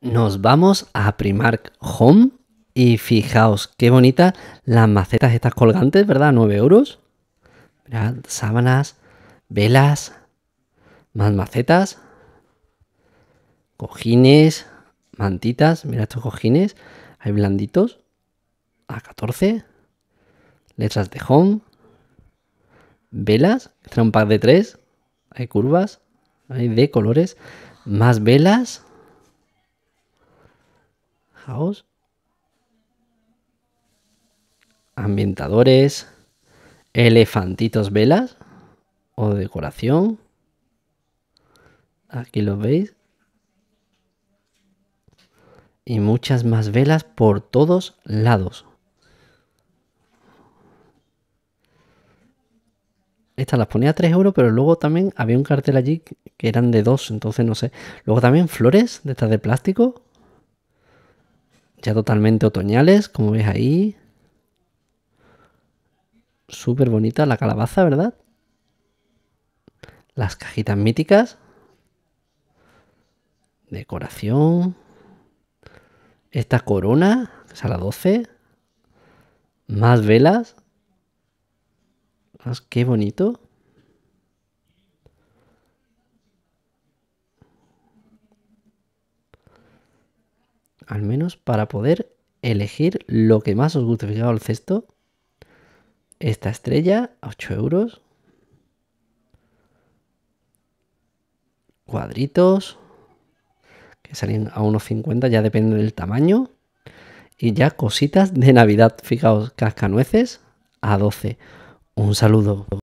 nos vamos a Primark Home y fijaos qué bonitas las macetas estas colgantes, ¿verdad? 9 euros. Mirad, sábanas, velas, más macetas, cojines, mantitas. Mira estos cojines, hay blanditos a 14, letras de home, velas, trae un par de tres, hay curvas, hay de colores, más velas Ambientadores. Elefantitos velas. O decoración. Aquí los veis. Y muchas más velas por todos lados. Estas las ponía a 3 euros, pero luego también había un cartel allí que eran de 2, entonces no sé. Luego también flores de estas de plástico ya totalmente otoñales, como veis ahí. Súper bonita la calabaza, ¿verdad? Las cajitas míticas. Decoración. Esta corona, que es a la 12. Más velas. Qué bonito. al menos para poder elegir lo que más os guste. Fijaos el cesto. Esta estrella, a 8 euros. Cuadritos, que salen a unos ya depende del tamaño. Y ya cositas de Navidad. Fijaos, cascanueces a 12. Un saludo.